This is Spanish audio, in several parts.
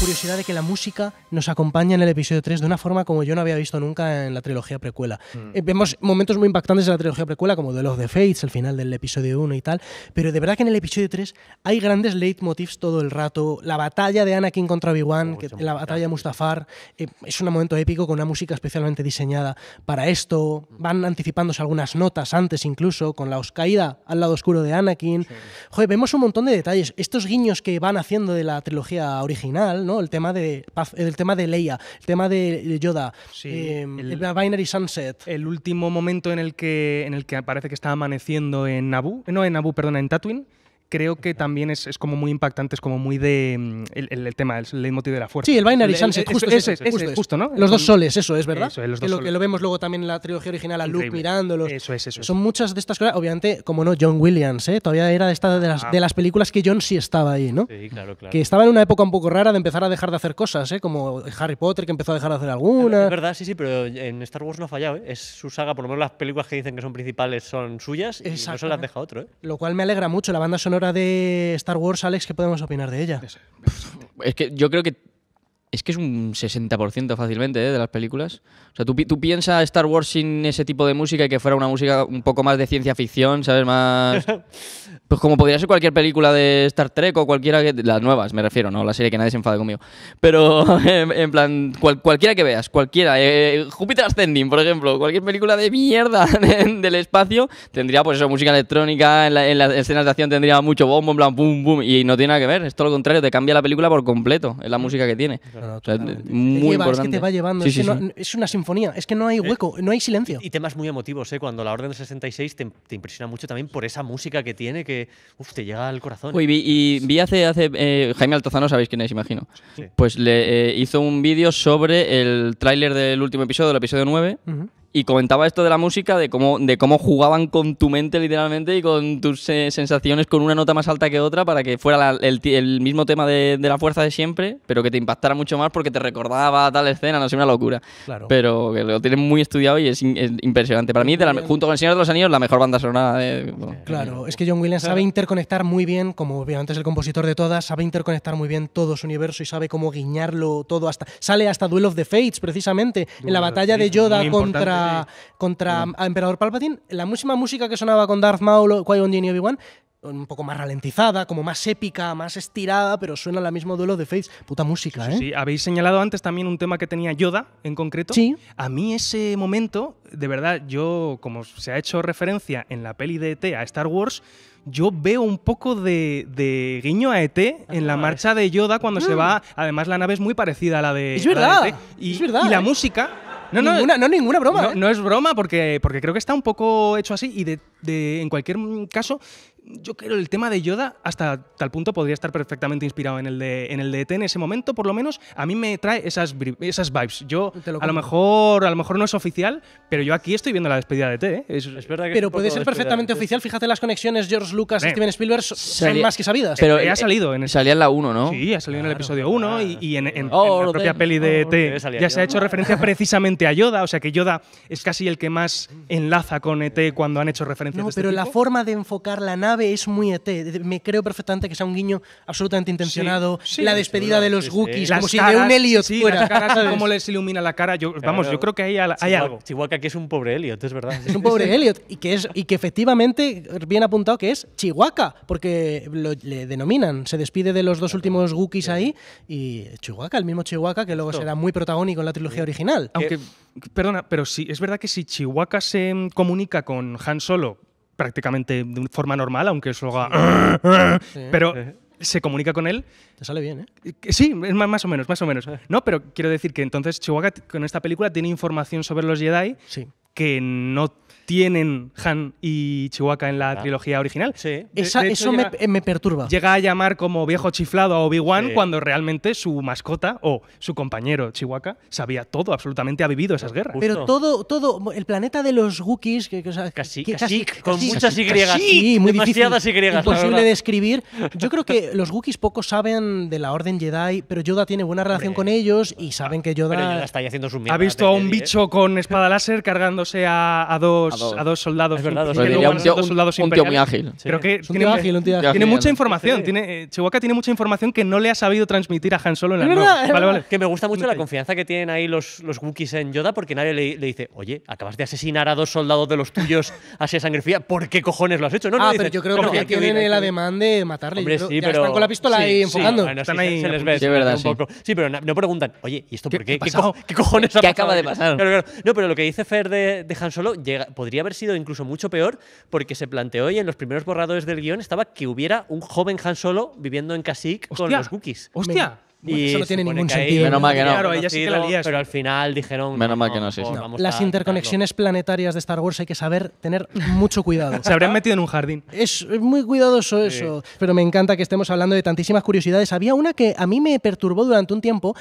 curiosidad de que la música nos acompaña en el episodio 3 de una forma como yo no había visto nunca en la trilogía precuela. Mm. Eh, vemos momentos muy impactantes de la trilogía precuela, como The Love of the Fates, el final del episodio 1 y tal, pero de verdad que en el episodio 3 hay grandes leitmotivs todo el rato. La batalla de Anakin contra Obi-Wan, la batalla de Mustafar, eh, es un momento épico con una música especialmente diseñada para esto. Van anticipándose algunas notas antes incluso, con la oscaída al lado oscuro de Anakin. Joder, vemos un montón de detalles. Estos guiños que van haciendo de la trilogía original, el tema de, el tema de Leia, el tema de Yoda, em, el, Binary Sunset. El último momento en el, que, en el que parece que está amaneciendo en Naboo, eh, no en Naboo, Perdona en Tatooine creo que también es, como muy impactante, es como muy de mm, el, tema, el, leitmotiv de la fuerza. Sí, el Binary Sunset, justo justo, ¿no? Los dos mm. soles, eso es, ¿verdad? Eh, lo, que, lo, vemos luego también en la trilogía original, a Luke mirándolo Eso es, eso Son muchas de estas cosas, obviamente, como no, John Williams, ¿eh? Todavía era de, esta, de, las, ah. de las películas que John sí estaba ahí, ¿no? Sí, claro, claro. Que estaba en una época un poco rara de empezar a dejar de hacer cosas, ¿eh? Como Harry Potter, que empezó a dejar de hacer algunas Es verdad, sí, sí, pero en Star Wars no ha fallado, ¿eh? Es su saga, por lo menos las películas que dicen que son principales son suyas y no se las deja otro, ¿eh? Lo cual me alegra mucho, la banda sonora de Star Wars, Alex, ¿qué podemos opinar de ella? Es que yo creo que es que es un 60% fácilmente ¿eh? de las películas. O sea, tú, piensas Star Wars sin ese tipo de música y que fuera una música un poco más de ciencia ficción, ¿sabes? Más. Pues como podría ser cualquier película de Star Trek o cualquiera que. Las nuevas, me refiero, ¿no? La serie que nadie se enfade conmigo. Pero, en, plan, cualquiera que veas, cualquiera. Eh, eh, Júpiter Ascending, por ejemplo, cualquier película de mierda del espacio tendría, pues eso, música electrónica. En, las escenas de acción tendría mucho bombo, en plan, boom, boom. Y no tiene nada que ver. Es todo lo contrario, te cambia la película por completo. Es la mm. música que tiene muy importante. Es que te va llevando. es, una sinfonía. Es que no hay eh, hueco, no hay silencio. Y, temas muy emotivos, ¿eh? Cuando la Orden 66 te, te, impresiona mucho también por esa música que tiene que te llega al corazón. y vi hace. hace eh, Jaime Altozano, sabéis quién es, imagino. Pues le eh, hizo un vídeo sobre el tráiler del último episodio, del episodio 9 y comentaba esto de la música, de cómo, de cómo jugaban con tu mente literalmente y con tus eh, sensaciones con una nota más alta que otra para que fuera el, mismo tema de, la fuerza de siempre, pero que te impactara mucho más porque te recordaba tal escena, no sé, una locura. Pero lo tienen muy estudiado y es, impresionante. Para mí, junto con El Señor de los Anillos, la mejor banda sonora. Claro, es que John Williams sabe interconectar muy bien, como obviamente es el compositor de todas, sabe interconectar muy bien todo su universo y sabe cómo guiñarlo todo hasta... Sale hasta Duel of the Fates, precisamente, en la batalla de Yoda contra contra, Emperador Palpatine, la misma música que sonaba con Darth Maul, Qui-Gon Jinn y Obi-Wan un poco más ralentizada, como más épica, más estirada, pero suena la mismo duelo de Fates. Puta música, ¿eh? Sí, habéis señalado antes también un tema que tenía Yoda en concreto. Sí. A mí ese momento, de verdad, yo, como se ha hecho referencia en la peli de ET a Star Wars, yo veo un poco de, guiño a ET en la ah, marcha de Yoda cuando se ah. va. Además, la nave es muy parecida a la de. E y la eh. música no, no, ninguna, no ninguna broma. ¿eh? No, es broma porque, porque creo que está un poco hecho así y de, de en cualquier caso yo creo el tema de Yoda hasta tal punto podría estar perfectamente inspirado en el de en el de ET en ese momento, por lo menos a mí me trae esas, esas vibes. Yo a lo mejor a lo mejor no es oficial, pero yo aquí estoy viendo la despedida de ET. ¿eh? Es, verdad pero puede ser perfectamente e oficial. Fíjate las conexiones George Lucas, Steven Spielberg son más que sabidas. Pero eh, ha eh, salido en salía en la 1, ¿no? Sí, ha salido en el episodio 1 y, en, en, oh, la propia peli de oh, ET ya se ha hecho referencia precisamente a Yoda, o sea que Yoda es casi el que más enlaza con ET cuando han hecho referencias. Este pero la forma de enfocar la nave es muy e Me creo perfectamente que sea un guiño absolutamente intencionado. la despedida de los Wookiees, como si de un Elliot fuera. cómo les ilumina la cara. vamos, yo creo que hay, hay algo. Chihuahua que es un pobre Elliot, es verdad. Es un pobre Elliot. Y que, es, y que efectivamente, bien apuntado, que es Chihuahua, porque le denominan. Se despide de los dos últimos Wookiees ahí y Chihuahua, el mismo Chihuahua, que luego será muy protagónico en la trilogía original. Aunque, perdona, pero sí, es verdad que si Chihuahua se mm, comunica con Han Solo prácticamente de forma normal, aunque eso haga... Pero se comunica con él. Te sale bien, ¿eh? Sí, más o menos, más o menos. Eh. No, pero quiero decir que entonces Chihuahua con esta película tiene información sobre los Jedi sí que no tienen Han y Chihuahua en la trilogía original. Sí. eso me, perturba. Llega a llamar como viejo chiflado a Obi-Wan cuando realmente su mascota o su compañero Chihuahua sabía todo, absolutamente ha vivido esas guerras. Pero todo, todo, el planeta de los Wookiees, que, casi, con muchas Y, sí, muy imposible de escribir. Yo creo que los Wookiees poco saben de la Orden Jedi, pero Yoda tiene buena relación con ellos y saben que Yoda, está haciendo su mierda, ha visto a un bicho con espada láser cargando a, dos, a, dos, soldados. verdad, un, tío, muy ágil. tiene, Tiene mucha información. Tiene, Chewbacca tiene mucha información que no le ha sabido transmitir a Han Solo en la verdad, Que me gusta mucho la confianza que tienen ahí los, los Wookiees en Yoda porque nadie le, dice, oye, acabas de asesinar a dos soldados de los tuyos así a sangre fría. ¿Por qué cojones lo has hecho? No, ah, pero yo creo que aquí viene la demanda de matarle. Hombre, pero... Están con la pistola ahí enfocando. Se les ve. Sí, pero no preguntan, oye, ¿y esto por qué? ¿Qué cojones ha pasado? ¿Qué acaba de pasar? No, pero lo que dice Fer de de, Han Solo podría haber sido incluso mucho peor porque se planteó y en los primeros borradores del guión estaba que hubiera un joven Han Solo viviendo en Kashyyyk con los cookies ¡Hostia! eso no tiene ningún sentido. Menos mal que no. Pero al final dijeron. Menos mal que no, Las interconexiones planetarias de Star Wars hay que saber tener mucho cuidado. Se habrían metido en un jardín. Es muy cuidadoso eso. Pero me encanta que estemos hablando de tantísimas curiosidades. Había una que a mí me perturbó durante un tiempo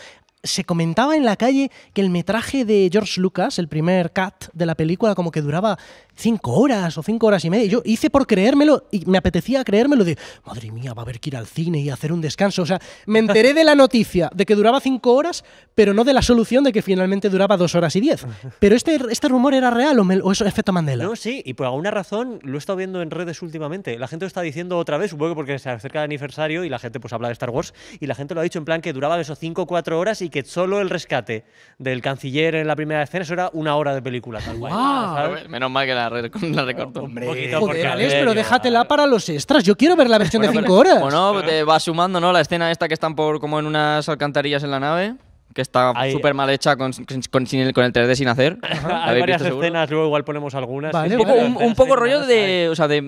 se comentaba en la calle que el metraje de George Lucas, el primer cut de la película, como que duraba cinco horas o cinco horas y media. Yo hice por creérmelo y me apetecía creérmelo de, madre mía, va a haber que ir al cine y hacer un descanso. O sea, me enteré de la noticia de que duraba cinco horas, pero no de la solución de que finalmente duraba dos horas y diez. Pero este, este rumor era real o, o es efecto Mandela. No, sí, y por alguna razón lo he estado viendo en redes últimamente. La gente lo está diciendo otra vez, supongo que porque se acerca el aniversario y la gente pues habla de Star Wars y la gente lo ha dicho en plan que duraba esos cinco o cuatro horas y que solo el rescate del canciller en la primera escena, eso era una hora de película, tal cual. Menos mal que la, recortó. Hombre, poquito pero déjatela para los extras. Yo quiero ver la versión de 5 horas. Bueno, te va sumando, ¿no? La escena esta que están por como en unas alcantarillas en la nave que está súper mal hecha con, con, el, 3D sin hacer. Hay varias escenas, luego igual ponemos algunas. un, poco, rollo de, o sea, de,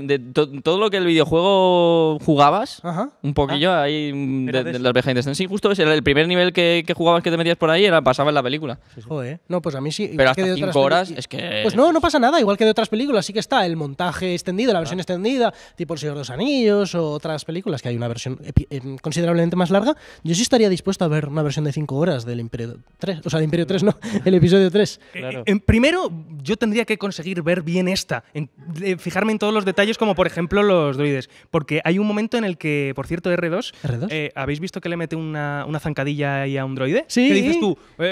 todo lo que el videojuego jugabas, un poquillo ah. ahí de, los behind the scenes. Sí, justo ese, el primer nivel que, jugabas que te metías por ahí era pasaba en la película. no, pues a mí sí. Pero hasta que cinco horas es que... Pues no, no pasa nada, igual que de otras películas, sí que está el montaje extendido, la versión ah. extendida, tipo El Señor de los Anillos o otras películas que hay una versión em, considerablemente más larga. Yo sí estaría dispuesto a ver una versión de 5 horas de del Imperio 3. O sea, del Imperio 3, no, el episodio 3. Eh, eh, primero, yo tendría que conseguir ver bien esta, fijarme en todos los detalles, como por ejemplo los droides. Porque hay un momento en el que, por cierto, R2, eh, ¿habéis visto que le mete una, zancadilla ahí a un droide? Sí. ¿Qué dices tú? ¿Eso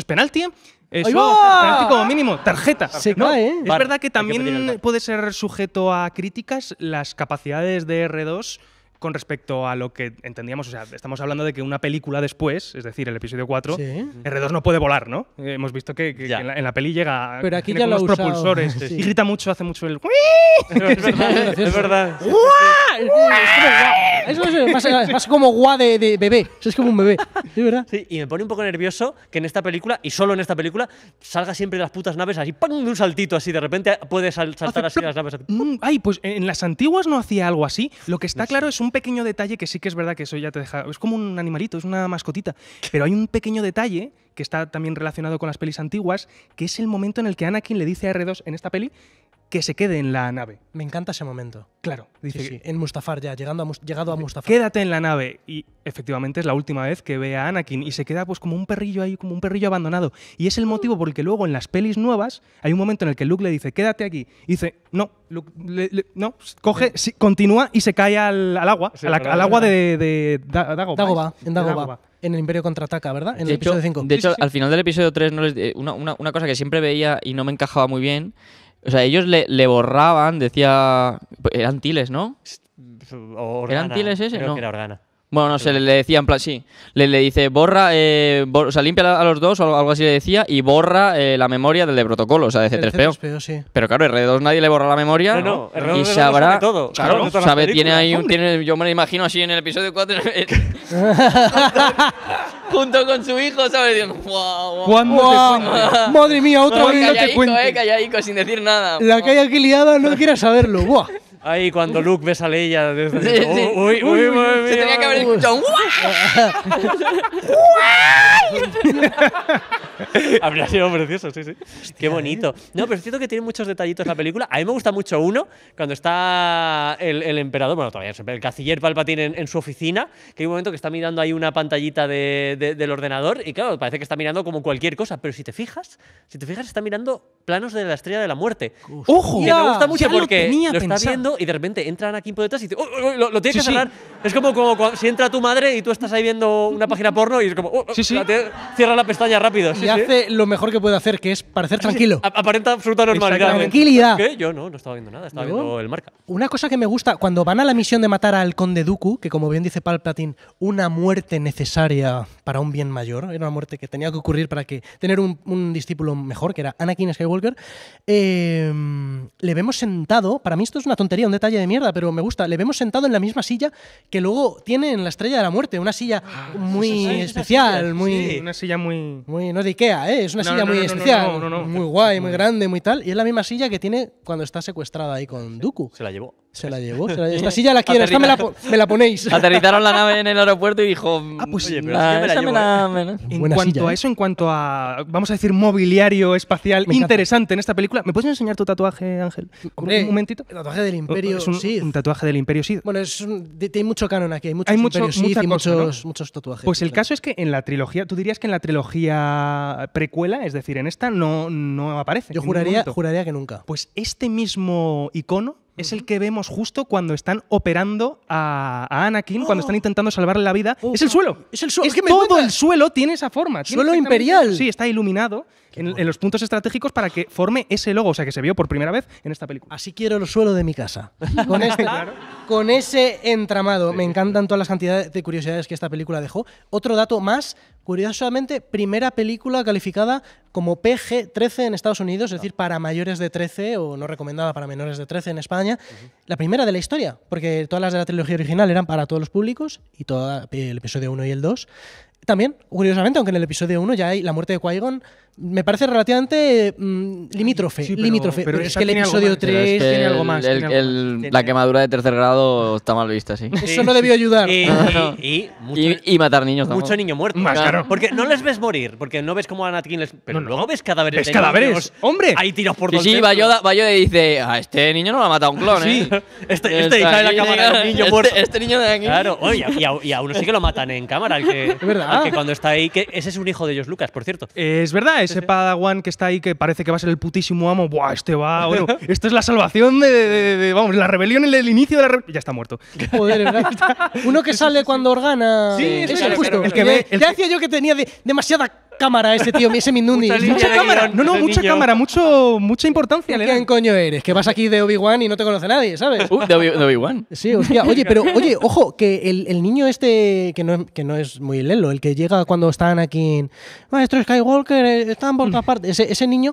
es penalti? Eso, penalti como mínimo, tarjeta. Es verdad que también puede ser sujeto a críticas las capacidades de R2 con respecto a lo que entendíamos. O sea, estamos hablando de que una película después, es decir, el episodio 4, r R2 no puede volar, ¿no? Hemos visto que, en, la, peli llega los propulsores y grita mucho, hace mucho el. Es verdad. Es verdad. es más, como gua de, bebé. es como un bebé. Sí, ¿verdad? y me pone un poco nervioso que en esta película, y solo en esta película, salga siempre las putas naves así, ¡pam! un saltito así. De repente puedes saltar así las naves. Mm, ay, pues en las antiguas no hacía algo así. Lo que está claro es un pequeño detalle que sí que es verdad que eso ya te deja. Es como un animalito, es una mascotita. Pero hay un pequeño detalle que está también relacionado con las pelis antiguas, que es el momento en el que Anakin le dice a R2 en esta peli que se quede en la nave. Me encanta ese momento. Claro, dice sí, en Mustafar ya, llegando llegado a Mustafar. Quédate en la nave. Y efectivamente es la última vez que ve a Anakin y se queda pues como un perrillo ahí, como un perrillo abandonado. Y es el motivo por el que luego en las pelis nuevas hay un momento en el que Luke le dice, quédate aquí. Y dice, no, no, coge, continúa y se cae al, al agua, al, agua de, de, en Dagobah. en el Imperio Contraataca, ¿verdad? En el episodio 5. De hecho, al final del episodio 3, no eh, una, una, cosa que siempre veía y no me encajaba muy bien o sea, ellos le, borraban, decía. Eran tiles, ¿no? ¿Eran tiles ese? Creo no. que era organa. Bueno, no sé, le, decían... decía en plan, sí. Le, dice, borra, eh, o sea, limpia a los dos o algo, así le decía, y borra eh, la memoria del de protocolo, o sea, de C3PO. sí. Pero claro, R2 nadie le borra la memoria. No, no, r y sabrá. Todo, claro, sabe, tiene ahí. Tiene, yo me lo imagino así en el episodio 4. Junto con su hijo, ¿sabes? guau. wow, Madre mía, otra vez no te cuento. Eh, calladico, sin decir nada. La calle aquí liada no quieras saberlo. Buah. Ahí cuando Luke besa a Leia desde Uy, uy, uy, Se tenía que haber escuchado un Habría sido precioso, sí, sí. Qué bonito. ¿eh? No, pero es cierto que tiene muchos detallitos la película. A mí me gusta mucho uno, cuando está el, emperador, bueno, todavía es el caciller Palpatine en, su oficina, que hay un momento que está mirando ahí una pantallita de, del ordenador y claro, parece que está mirando como cualquier cosa, pero si te fijas, si te fijas, está mirando planos de la estrella de la muerte. ¡Ojo! me gusta mucho porque lo, está viendo y de repente entran aquí por detrás y dice, oh, oh, oh lo, tienes que cerrar. Es como, como si entra tu madre y tú estás ahí viendo una página porno y es como, oh, cierra la pestaña rápido. Sí, hace lo mejor que puede hacer, que es parecer ah, tranquilo. Aparenta absoluta normalidad. Tranquilidad. Yo no, no estaba viendo nada, estaba viendo el marca. Una cosa que me gusta, cuando van a la misión de matar al conde Duku, que como bien dice Palpatine, una muerte necesaria para un bien mayor, era una muerte que tenía que ocurrir para que tener un, discípulo mejor, que era Anakin Skywalker, eh, le vemos sentado, para mí esto es una tontería, un detalle de mierda, pero me gusta, le vemos sentado en la misma silla que luego tiene en la Estrella de la Muerte, una silla muy especial, muy... Una silla muy... muy no ¿eh? Es una silla muy especial. Muy guay, muy grande, muy tal. Y es la misma silla que tiene cuando está secuestrada ahí con Dooku. Se la llevó. Se la llevó. Se la llevó. Esta silla la quiero, esta me la, me la ponéis. Aterrizaron la nave en el aeropuerto y dijo. Ah, pues pero me la En cuanto a ¿eh? eso, en cuanto a, vamos a decir, mobiliario espacial interesante en esta película, ¿me puedes enseñar tu tatuaje, Ángel? Un momentito. El tatuaje del oh, Imperio es un, tatuaje del Imperio Sith. bueno, es hay mucho canon aquí. Hay muchos Hay y muchos, tatuajes. Pues el caso es que en la trilogía, tú dirías que en la trilogía precuela, es decir, en esta, no, no aparece. Yo juraría, juraría que nunca. Pues este mismo icono es el que vemos justo cuando están operando a, Anakin, cuando están oh. intentando salvarle la vida. Oh, es el suelo. Es el suelo. todo el suelo tiene esa forma. suelo imperial. Sí, está iluminado en, los puntos estratégicos para que forme ese logo, o sea, que se vio por primera vez en esta película. Así quiero el suelo de mi casa. Con, este, ese entramado. Me encantan todas las cantidades de curiosidades que esta película dejó. Otro dato más, curiosamente, primera película calificada como PG-13 en Estados Unidos, es decir, para mayores de 13 o no recomendada para menores de 13 en España. La primera de la historia, porque todas las de la trilogía original eran para todos los públicos y todo el episodio 1 y el 2 también, curiosamente, aunque en el episodio 1 ya hay la muerte de Qui-Gon, me parece relativamente mm, limítrofe. pero, limítrofe. es que el episodio 3 tiene algo más. la quemadura de tercer grado está mal vista, sí. Eso no debió ayudar. Y, matar niños también. Mucho niño muerto. Porque no les ves morir, porque no ves cómo a Anakin les. Pero luego ves cadáveres. ¡Es cadáveres! ¡Hombre! Hay tiros por Sí, sí, Bayoda, Bayoda dice: A ah, este niño no lo ha matado un clon, ¿eh? Este, este la cámara, niño este, muerto. Este niño de aquí. Claro, y a uno sí que lo matan en cámara. Es verdad. Que cuando está ahí, que ese es un hijo de ellos, Lucas, por cierto. Es verdad, ese Padawan que está ahí, que parece que va a ser el putísimo amo. Buah, este va, bueno, esto es la salvación de, vamos, la rebelión, en el inicio de la rebelión. Ya está muerto. Joder, Uno que sale cuando organa. Sí, es, justo. que ya decía yo que tenía demasiada cámara este ese tío, ese Mindundi. mucha, cámara, no, no, mucha cámara, mucho, mucha importancia. ¿Quién en coño eres? Que vas aquí de Obi-Wan y no te conoce nadie, ¿sabes? Uh, de Obi-Wan. sí, hostia. Oye, pero, oye, ojo, que el, el niño este, que no, que no es muy lelo, el que llega cuando están aquí en Maestro Skywalker, eh, están por todas partes, ese, ese niño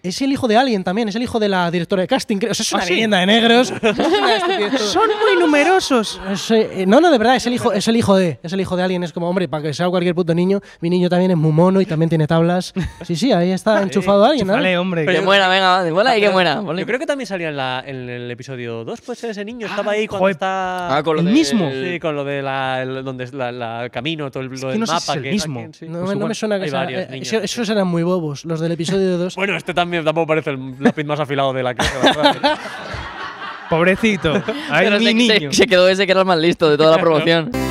es el hijo de alguien también, es el hijo de la directora de casting. Creo. O sea, es una ah, de negros. Son muy numerosos. Eh, no, no, de verdad, es el hijo, es el hijo de, es el hijo de alguien. Es como hombre, para que sea cualquier puto niño. Mi niño también es muy mono y también tiene tablas. Sí, sí, ahí está enchufado alguien. ¿no? hombre. Que muera, venga, vale, y que muera. Yo creo que también salía en, el episodio 2, pues ese niño ah, estaba ahí cuando está. Ah, con lo el mismo. sí, con lo de la, donde la, camino, todo el, lo del no es el mismo. No, me suena que sea, eh, Esos eran muy bobos, los del episodio 2. bueno, este también tampoco parece el lápiz más afilado de la casa. Pobrecito. Ay, mi se, se quedó ese que era el más listo de toda la promoción.